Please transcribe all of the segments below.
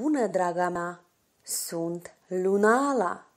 bună, draga mea! Sunt Lunala!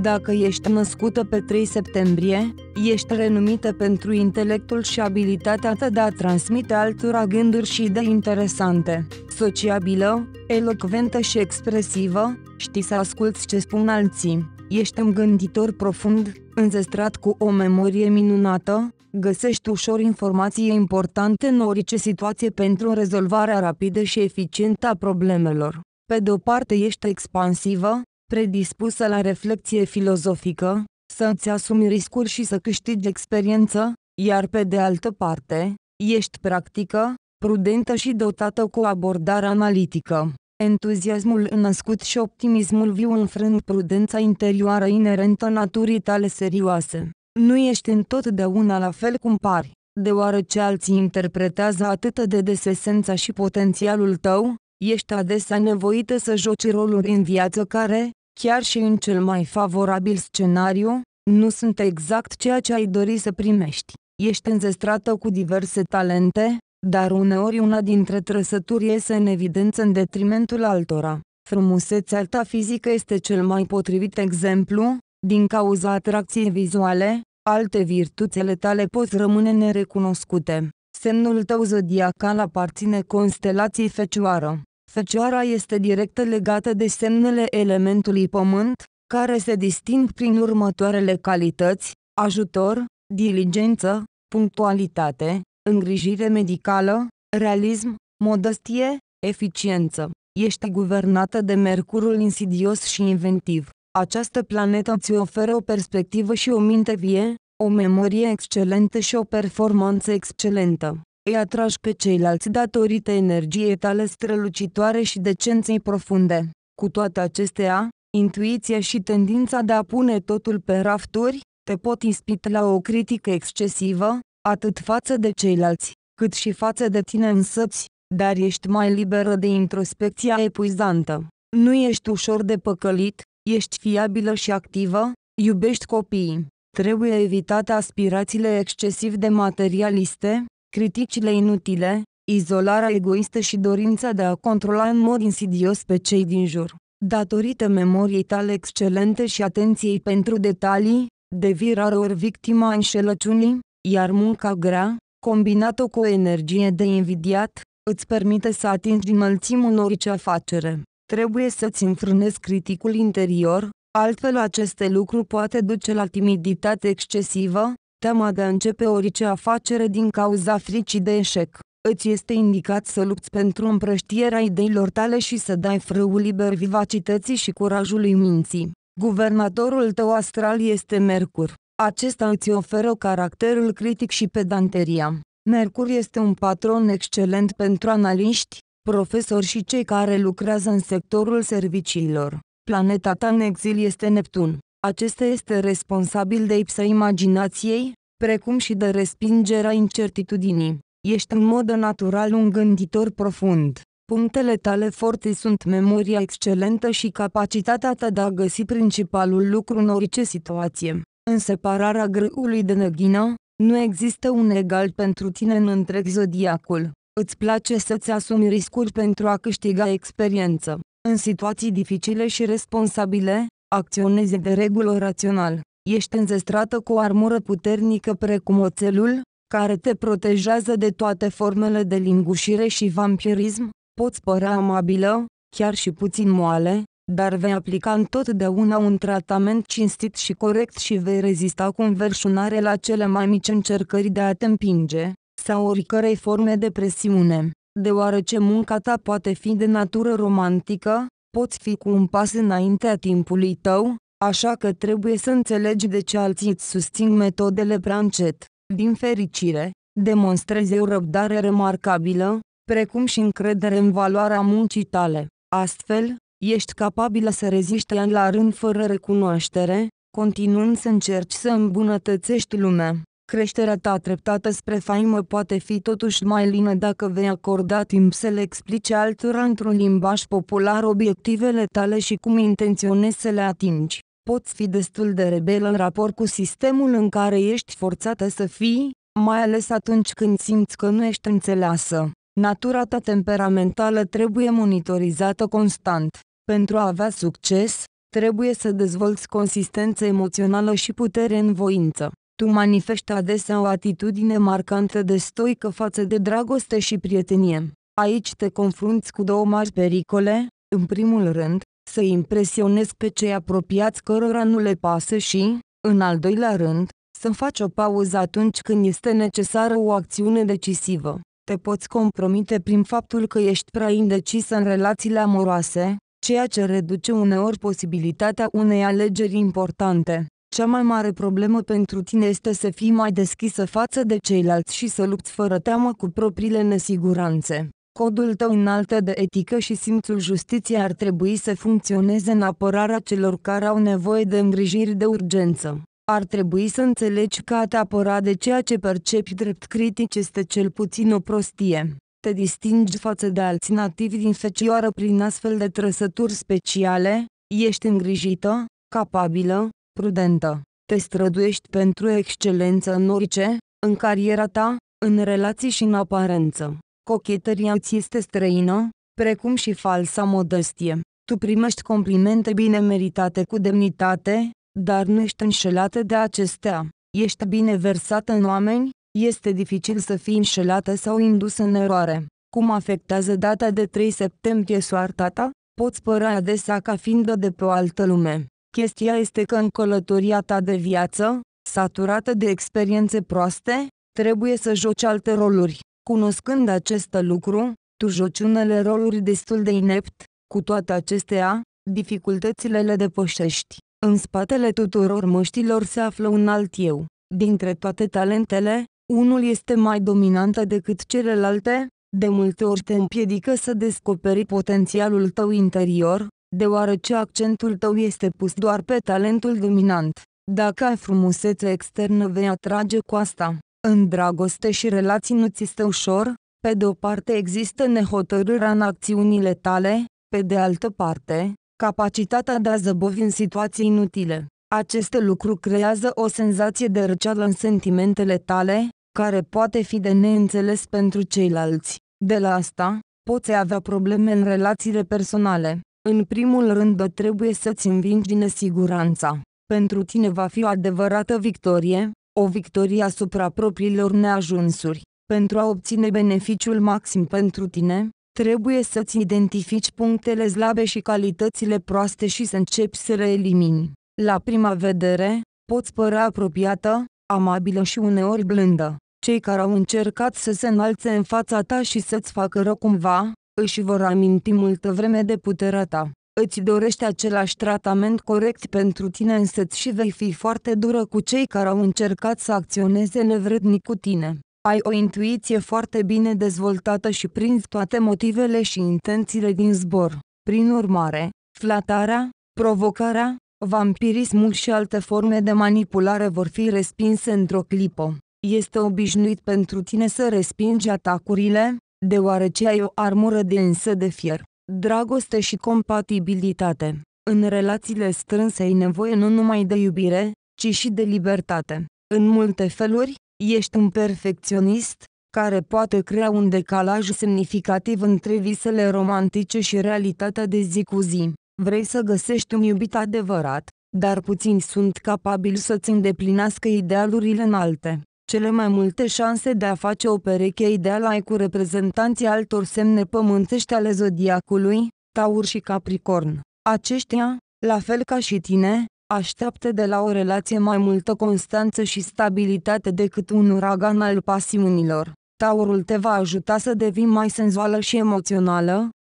Dacă ești născută pe 3 septembrie, ești renumită pentru intelectul și abilitatea ta de a transmite altora gânduri și idei interesante, sociabilă, elocventă și expresivă, știi să asculți ce spun alții Ești un gânditor profund, înzestrat cu o memorie minunată, găsești ușor informații importante în orice situație pentru rezolvarea rapidă și eficientă a problemelor. Pe de o parte ești expansivă, predispusă la reflexie filozofică, să îți asumi riscuri și să câștigi experiență, iar pe de altă parte, ești practică, prudentă și dotată cu o abordare analitică entuziasmul înnăscut și optimismul viu înfrând prudența interioară inerentă naturii tale serioase. Nu ești întotdeauna la fel cum pari, deoarece alții interpretează atât de des esența și potențialul tău, ești adesea nevoită să joci roluri în viață care, chiar și în cel mai favorabil scenariu, nu sunt exact ceea ce ai dori să primești. Ești înzestrată cu diverse talente, dar uneori una dintre trăsături iese în evidență în detrimentul altora. Frumusețea ta fizică este cel mai potrivit exemplu, din cauza atracției vizuale, alte virtuțele tale pot rămâne nerecunoscute. Semnul tău zodiacal aparține constelației Fecioară. Fecioara este direct legată de semnele elementului pământ, care se disting prin următoarele calități, ajutor, diligență, punctualitate, îngrijire medicală, realism, modestie, eficiență. Ești guvernată de Mercurul insidios și inventiv. Această planetă îți oferă o perspectivă și o minte vie, o memorie excelentă și o performanță excelentă. Îi atragi pe ceilalți datorită energiei tale strălucitoare și decenței profunde. Cu toate acestea, intuiția și tendința de a pune totul pe rafturi, te pot ispit la o critică excesivă, atât față de ceilalți, cât și față de tine însăți, dar ești mai liberă de introspecția epuizantă. Nu ești ușor de păcălit, ești fiabilă și activă, iubești copiii. Trebuie evitate aspirațiile excesiv de materialiste, criticile inutile, izolarea egoistă și dorința de a controla în mod insidios pe cei din jur. Datorită memoriei tale excelente și atenției pentru detalii, devii ori victima înșelăciunii, iar munca grea, combinată cu o energie de invidiat, îți permite să atingi înălțimul orice afacere. Trebuie să-ți înfrânezi criticul interior, altfel aceste lucruri poate duce la timiditate excesivă, teama de a începe orice afacere din cauza fricii de eșec. Îți este indicat să lupți pentru împrăștierea ideilor tale și să dai frâul liber vivacității și curajului minții. Guvernatorul tău astral este Mercur. Acesta îți oferă caracterul critic și pedanteria. Mercur este un patron excelent pentru analiști, profesori și cei care lucrează în sectorul serviciilor. Planeta ta în exil este Neptun. Acesta este responsabil de ipsa imaginației, precum și de respingerea incertitudinii. Ești în mod natural un gânditor profund. Punctele tale forte sunt memoria excelentă și capacitatea ta de a găsi principalul lucru în orice situație. În separarea grâului de năghină, nu există un egal pentru tine în întreg zodiacul. Îți place să-ți asumi riscuri pentru a câștiga experiență. În situații dificile și responsabile, acționezi de regulă rațional. Ești înzestrată cu o armură puternică precum oțelul, care te protejează de toate formele de lingușire și vampirism, poți părea amabilă, chiar și puțin moale, dar vei aplica întotdeauna un tratament cinstit și corect și vei rezista cu înverșunare la cele mai mici încercări de a te împinge, sau oricărei forme de presiune, deoarece munca ta poate fi de natură romantică, poți fi cu un pas înaintea timpului tău, așa că trebuie să înțelegi de ce alții îți susțin metodele prea încet. Din fericire, demonstrezi o răbdare remarcabilă, precum și încredere în valoarea muncii tale. Astfel, ești capabilă să reziști ani la rând fără recunoaștere, continuând să încerci să îmbunătățești lumea. Creșterea ta treptată spre faimă poate fi totuși mai lină dacă vei acorda timp să le explice altora într-un limbaj popular obiectivele tale și cum intenționezi să le atingi. Poți fi destul de rebel în raport cu sistemul în care ești forțată să fii, mai ales atunci când simți că nu ești înțeleasă. Natura ta temperamentală trebuie monitorizată constant. Pentru a avea succes, trebuie să dezvolți consistență emoțională și putere în voință. Tu manifesti adesea o atitudine marcantă de stoică față de dragoste și prietenie. Aici te confrunți cu două mari pericole, în primul rând, să impresionezi pe cei apropiați cărora nu le pasă și, în al doilea rând, să faci o pauză atunci când este necesară o acțiune decisivă. Te poți compromite prin faptul că ești prea indecis în relațiile amoroase, ceea ce reduce uneori posibilitatea unei alegeri importante. Cea mai mare problemă pentru tine este să fii mai deschisă față de ceilalți și să lupți fără teamă cu propriile nesiguranțe. Codul tău înaltă de etică și simțul justiției ar trebui să funcționeze în apărarea celor care au nevoie de îngrijiri de urgență. Ar trebui să înțelegi că a te apăra de ceea ce percepi drept critic este cel puțin o prostie te distingi față de alți nativi din fecioară prin astfel de trăsături speciale, ești îngrijită, capabilă, prudentă, te străduiești pentru excelență în orice, în cariera ta, în relații și în aparență. Cochetăria ți este străină, precum și falsa modestie. Tu primești complimente bine meritate cu demnitate, dar nu ești înșelată de acestea. Ești bine versată în oameni, este dificil să fii înșelată sau indus în eroare. Cum afectează data de 3 septembrie soarta ta? Poți părea adesea ca fiind de pe o altă lume. Chestia este că în călătoria ta de viață, saturată de experiențe proaste, trebuie să joci alte roluri. Cunoscând acest lucru, tu joci unele roluri destul de inept, cu toate acestea, dificultățile le depășești. În spatele tuturor măștilor se află un alt eu. Dintre toate talentele, unul este mai dominantă decât celelalte, de multe ori te împiedică să descoperi potențialul tău interior, deoarece accentul tău este pus doar pe talentul dominant. Dacă ai frumusețe externă vei atrage cu asta. În dragoste și relații nu ți este ușor, pe de o parte există nehotărârea în acțiunile tale, pe de altă parte, capacitatea de a zăbovi în situații inutile. Aceste lucruri creează o senzație de răceală în sentimentele tale, care poate fi de neînțeles pentru ceilalți. De la asta, poți avea probleme în relațiile personale. În primul rând trebuie să-ți învingi din nesiguranța. Pentru tine va fi o adevărată victorie, o victorie asupra propriilor neajunsuri. Pentru a obține beneficiul maxim pentru tine, trebuie să-ți identifici punctele slabe și calitățile proaste și să începi să le elimini. La prima vedere, poți părea apropiată, amabilă și uneori blândă. Cei care au încercat să se înalțe în fața ta și să-ți facă rău cumva, își vor aminti multă vreme de puterea ta. Îți dorește același tratament corect pentru tine însă și vei fi foarte dură cu cei care au încercat să acționeze nevrednic cu tine. Ai o intuiție foarte bine dezvoltată și prinzi toate motivele și intențiile din zbor. Prin urmare, flatarea, provocarea, Vampirismul și alte forme de manipulare vor fi respinse într-o clipă. Este obișnuit pentru tine să respingi atacurile, deoarece ai o armură densă de fier, dragoste și compatibilitate. În relațiile strânse ai nevoie nu numai de iubire, ci și de libertate. În multe feluri, ești un perfecționist, care poate crea un decalaj semnificativ între visele romantice și realitatea de zi cu zi. Vrei să găsești un iubit adevărat, dar puțini sunt capabili să-ți îndeplinească idealurile înalte. Cele mai multe șanse de a face o pereche ideală ai cu reprezentanții altor semne pământești ale zodiacului, Taur și Capricorn. Aceștia, la fel ca și tine, așteaptă de la o relație mai multă constanță și stabilitate decât un uragan al pasiunilor. Taurul te va ajuta să devii mai senzuală și emoțională,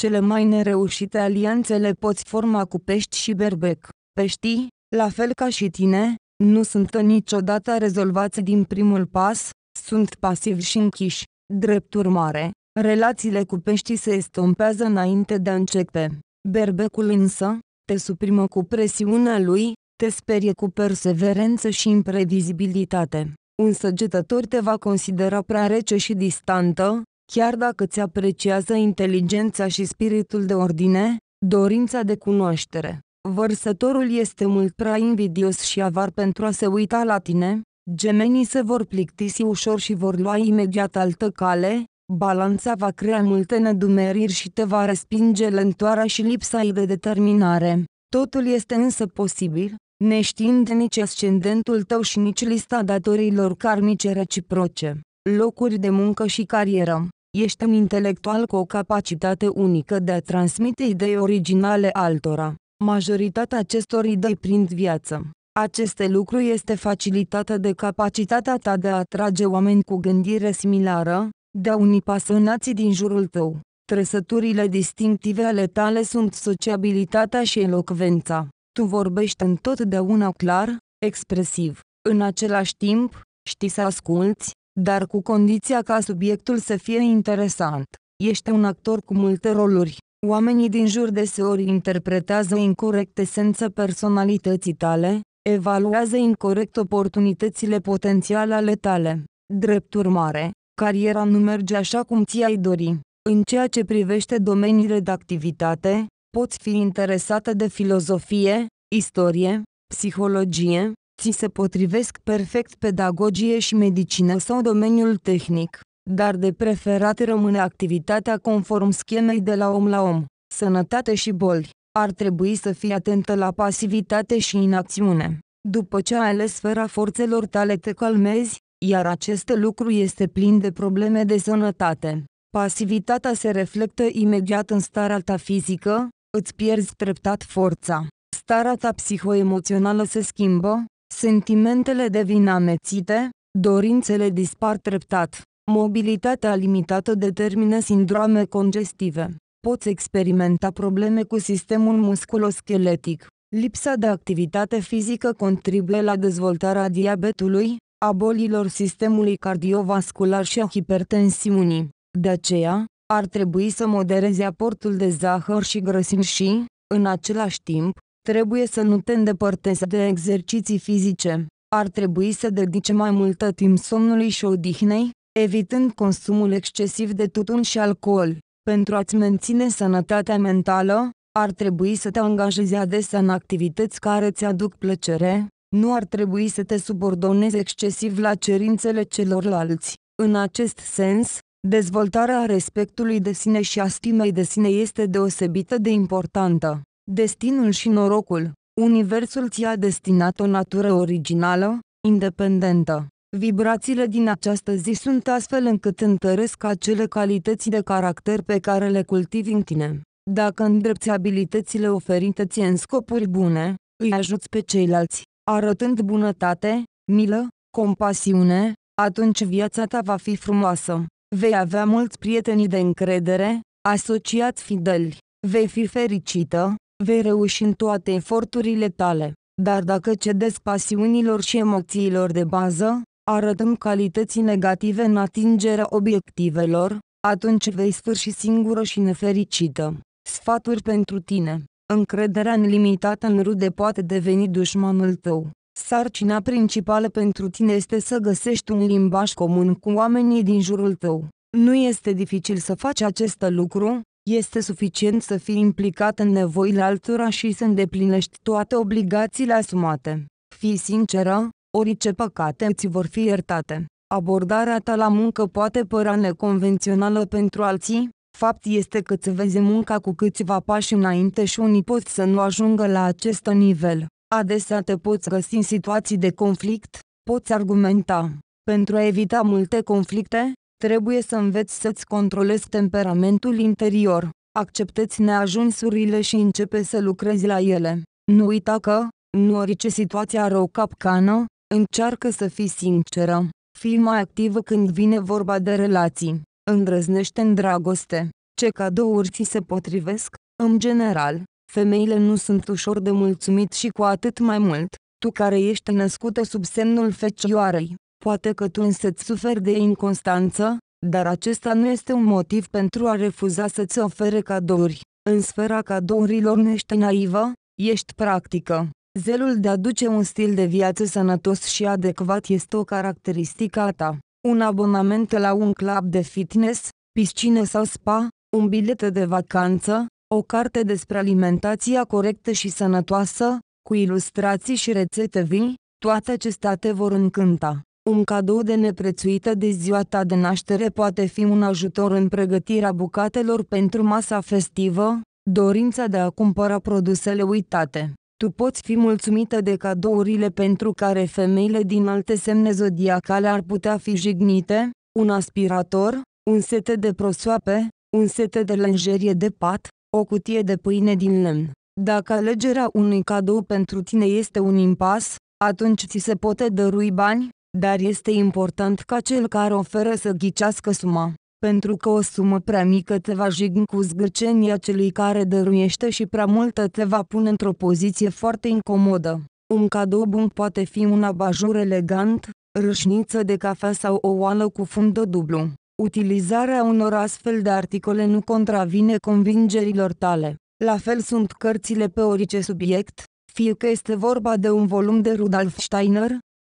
Cele mai nereușite alianțele poți forma cu pești și berbec. Peștii, la fel ca și tine, nu sunt niciodată rezolvați din primul pas, sunt pasivi și închiși. Drept urmare, relațiile cu peștii se estompează înainte de a începe. Berbecul însă, te suprimă cu presiunea lui, te sperie cu perseverență și imprevizibilitate. Un săgetător te va considera prea rece și distantă, Chiar dacă îți apreciază inteligența și spiritul de ordine, dorința de cunoaștere, vărsătorul este mult prea invidios și avar pentru a se uita la tine, gemenii se vor plictisi ușor și vor lua imediat altă cale, balanța va crea multe nedumeriri și te va respinge lentoarea și lipsa ei de determinare. Totul este însă posibil, neștiind nici ascendentul tău și nici lista datorilor karmice reciproce, locuri de muncă și carieră. Ești un intelectual cu o capacitate unică de a transmite idei originale altora. Majoritatea acestor idei prind viață. Aceste lucru este facilitată de capacitatea ta de a atrage oameni cu gândire similară, de a uni pasionații din jurul tău. Trăsăturile distinctive ale tale sunt sociabilitatea și elocvența. Tu vorbești întotdeauna clar, expresiv. În același timp, știi să asculți, dar cu condiția ca subiectul să fie interesant. Ești un actor cu multe roluri. Oamenii din jur deseori interpretează incorrect esența personalității tale, evaluează incorrect oportunitățile potențiale ale tale. Drept urmare, cariera nu merge așa cum ți-ai dori. În ceea ce privește domeniile de activitate, poți fi interesată de filozofie, istorie, psihologie, ți se potrivesc perfect pedagogie și medicină sau domeniul tehnic, dar de preferat rămâne activitatea conform schemei de la om la om, sănătate și boli. Ar trebui să fii atentă la pasivitate și inacțiune. După ce ai ales sfera forțelor tale te calmezi, iar acest lucru este plin de probleme de sănătate. Pasivitatea se reflectă imediat în starea ta fizică, îți pierzi treptat forța. Starea ta psihoemoțională se schimbă, Sentimentele devin amețite, dorințele dispar treptat. Mobilitatea limitată determină sindrome congestive. Poți experimenta probleme cu sistemul musculoscheletic. Lipsa de activitate fizică contribuie la dezvoltarea diabetului, a bolilor sistemului cardiovascular și a hipertensiunii. De aceea, ar trebui să moderezi aportul de zahăr și grăsimi și, în același timp, Trebuie să nu te îndepărtezi de exerciții fizice. Ar trebui să dedice mai multă timp somnului și odihnei, evitând consumul excesiv de tutun și alcool. Pentru a-ți menține sănătatea mentală, ar trebui să te angajezi adesea în activități care îți aduc plăcere, nu ar trebui să te subordonezi excesiv la cerințele celorlalți. În acest sens, dezvoltarea respectului de sine și a stimei de sine este deosebită de importantă. Destinul și norocul. Universul ți-a destinat o natură originală, independentă. Vibrațiile din această zi sunt astfel încât întăresc acele calități de caracter pe care le cultivi în tine. Dacă îndrepți abilitățile oferite ție în scopuri bune, îi ajuți pe ceilalți, arătând bunătate, milă, compasiune, atunci viața ta va fi frumoasă. Vei avea mulți prieteni de încredere, asociați fideli. Vei fi fericită, vei reuși în toate eforturile tale. Dar dacă cedezi pasiunilor și emoțiilor de bază, arătând calității negative în atingerea obiectivelor, atunci vei sfârși singură și nefericită. Sfaturi pentru tine. Încrederea nelimitată în rude poate deveni dușmanul tău. Sarcina principală pentru tine este să găsești un limbaj comun cu oamenii din jurul tău. Nu este dificil să faci acest lucru, este suficient să fii implicat în nevoile altora și să îndeplinești toate obligațiile asumate. Fii sinceră, orice păcate îți vor fi iertate. Abordarea ta la muncă poate părea neconvențională pentru alții, fapt este că îți vezi munca cu câțiva pași înainte și unii pot să nu ajungă la acest nivel. Adesea te poți găsi în situații de conflict, poți argumenta. Pentru a evita multe conflicte, Trebuie să înveți să-ți controlezi temperamentul interior, accepteți neajunsurile și începe să lucrezi la ele. Nu uita că, nu orice situație are o capcană, încearcă să fii sinceră. Fii mai activă când vine vorba de relații. Îndrăznește în dragoste. Ce cadouri ți se potrivesc? În general, femeile nu sunt ușor de mulțumit și cu atât mai mult, tu care ești născută sub semnul fecioarei, Poate că tu însă-ți suferi de inconstanță, dar acesta nu este un motiv pentru a refuza să-ți ofere cadouri. În sfera cadourilor nu ești naivă, ești practică. Zelul de a duce un stil de viață sănătos și adecvat este o caracteristică a ta. Un abonament la un club de fitness, piscină sau spa, un bilet de vacanță, o carte despre alimentația corectă și sănătoasă, cu ilustrații și rețete vii, toate acestea te vor încânta. Un cadou de neprețuită de ziua ta de naștere poate fi un ajutor în pregătirea bucatelor pentru masa festivă, dorința de a cumpăra produsele uitate. Tu poți fi mulțumită de cadourile pentru care femeile din alte semne zodiacale ar putea fi jignite, un aspirator, un set de prosoape, un set de lenjerie de pat, o cutie de pâine din lemn. Dacă alegerea unui cadou pentru tine este un impas, atunci ți se poate dărui bani, dar este important ca cel care oferă să ghicească suma, pentru că o sumă prea mică te va jigni cu zgârcenia celui care dăruiește și prea multă te va pune într-o poziție foarte incomodă. Un cadou bun poate fi un abajur elegant, râșniță de cafea sau o oală cu fundă dublu. Utilizarea unor astfel de articole nu contravine convingerilor tale. La fel sunt cărțile pe orice subiect, fie că este vorba de un volum de Rudolf Steiner,